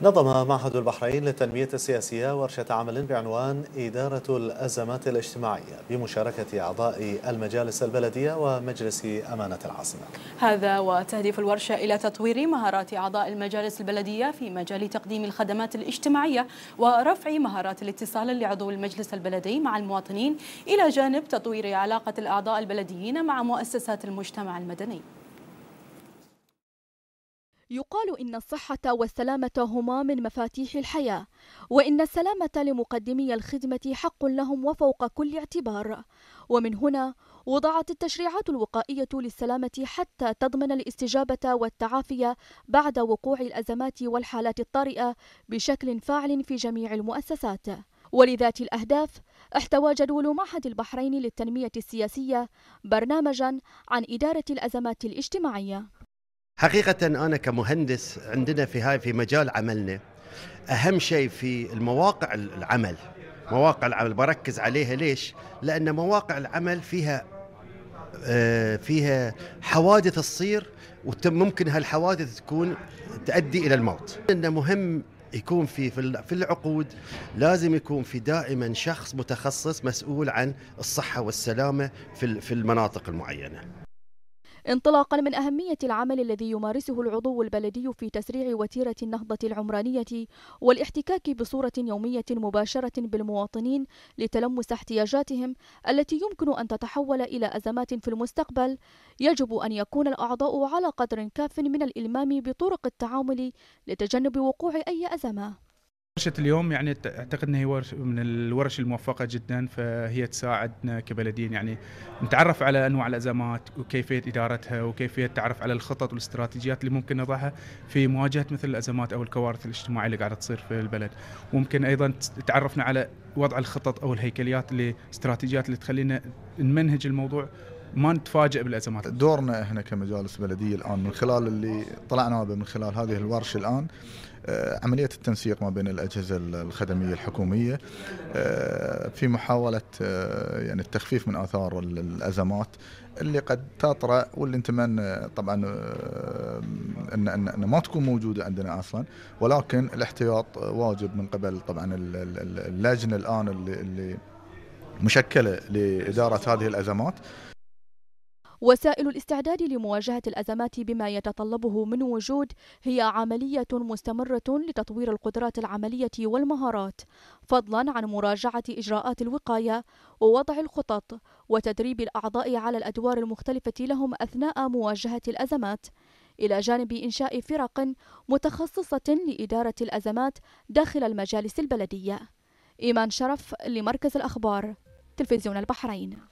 نظم معهد البحرين للتنمية السياسية ورشة عمل بعنوان إدارة الأزمات الاجتماعية بمشاركة أعضاء المجالس البلدية ومجلس أمانة العاصمة هذا وتهدف الورشة إلى تطوير مهارات أعضاء المجالس البلدية في مجال تقديم الخدمات الاجتماعية ورفع مهارات الاتصال لعضو المجلس البلدي مع المواطنين إلى جانب تطوير علاقة الأعضاء البلديين مع مؤسسات المجتمع المدني يقال إن الصحة والسلامة هما من مفاتيح الحياة، وإن السلامة لمقدمي الخدمة حق لهم وفوق كل اعتبار، ومن هنا وضعت التشريعات الوقائية للسلامة حتى تضمن الاستجابة والتعافي بعد وقوع الأزمات والحالات الطارئة بشكل فاعل في جميع المؤسسات. ولذات الأهداف احتوى جدول معهد البحرين للتنمية السياسية برنامجا عن إدارة الأزمات الاجتماعية حقيقة أنا كمهندس عندنا في هاي في مجال عملنا أهم شيء في المواقع العمل مواقع العمل بركز عليها ليش؟ لأن مواقع العمل فيها آه، فيها حوادث تصير وممكن هالحوادث تكون تؤدي الى الموت. انه مهم يكون في في العقود لازم يكون في دائما شخص متخصص مسؤول عن الصحه والسلامه في في المناطق المعينه. انطلاقا من أهمية العمل الذي يمارسه العضو البلدي في تسريع وتيرة النهضة العمرانية والاحتكاك بصورة يومية مباشرة بالمواطنين لتلمس احتياجاتهم التي يمكن أن تتحول إلى أزمات في المستقبل يجب أن يكون الأعضاء على قدر كاف من الإلمام بطرق التعامل لتجنب وقوع أي أزمة ورشة اليوم يعني اعتقد انها ورش من الورش الموفقة جدا فهي تساعدنا كبلديين يعني نتعرف على انواع الازمات وكيفية ادارتها وكيفية التعرف على الخطط والاستراتيجيات اللي ممكن نضعها في مواجهة مثل الازمات او الكوارث الاجتماعية اللي قاعدة تصير في البلد. ممكن ايضا تعرفنا على وضع الخطط او الهيكليات اللي استراتيجيات اللي تخلينا نمنهج الموضوع ما نتفاجئ بالازمات دورنا احنا كمجالس بلديه الان من خلال اللي طلعنا به من خلال هذه الورشه الان آه، عملية التنسيق ما بين الأجهزة الخدمية الحكومية آه، في محاولة آه، يعني التخفيف من آثار الأزمات اللي قد تطرأ واللي نتمنى طبعا ان ان ما تكون موجوده عندنا اصلا ولكن الاحتياط واجب من قبل طبعا اللجنه الان اللي مشكله لاداره هذه الازمات وسائل الاستعداد لمواجهة الأزمات بما يتطلبه من وجود هي عملية مستمرة لتطوير القدرات العملية والمهارات فضلا عن مراجعة إجراءات الوقاية ووضع الخطط وتدريب الأعضاء على الأدوار المختلفة لهم أثناء مواجهة الأزمات إلى جانب إنشاء فرق متخصصة لإدارة الأزمات داخل المجالس البلدية إيمان شرف لمركز الأخبار تلفزيون البحرين